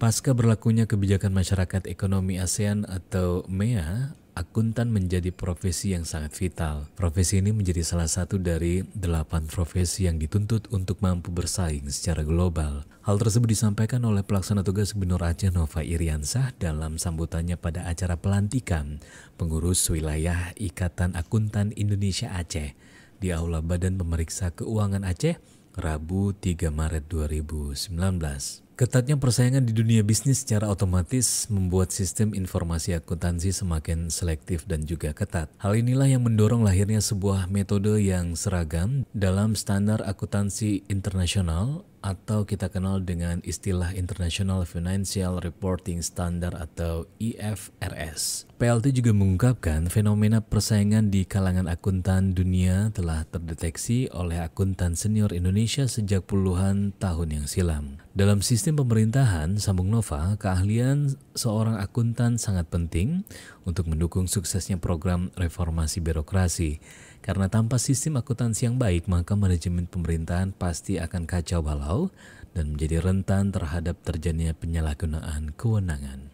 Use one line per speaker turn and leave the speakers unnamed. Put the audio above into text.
Pasca berlakunya kebijakan masyarakat ekonomi ASEAN atau MEA, akuntan menjadi profesi yang sangat vital. Profesi ini menjadi salah satu dari delapan profesi yang dituntut untuk mampu bersaing secara global. Hal tersebut disampaikan oleh pelaksana tugas Gubernur Aceh Nova Iriansah dalam sambutannya pada acara pelantikan pengurus wilayah Ikatan Akuntan Indonesia Aceh di Aula Badan Pemeriksa Keuangan Aceh Rabu 3 Maret 2019. Ketatnya persaingan di dunia bisnis secara otomatis membuat sistem informasi akuntansi semakin selektif dan juga ketat. Hal inilah yang mendorong lahirnya sebuah metode yang seragam dalam standar akuntansi internasional atau kita kenal dengan istilah International Financial Reporting Standard atau IFRS. PLT juga mengungkapkan fenomena persaingan di kalangan akuntan dunia telah terdeteksi oleh akuntan senior Indonesia Indonesia sejak puluhan tahun yang silam. Dalam sistem pemerintahan Sambung Nova, keahlian seorang akuntan sangat penting untuk mendukung suksesnya program reformasi birokrasi. Karena tanpa sistem akuntansi yang baik, maka manajemen pemerintahan pasti akan kacau balau dan menjadi rentan terhadap terjadinya penyalahgunaan kewenangan.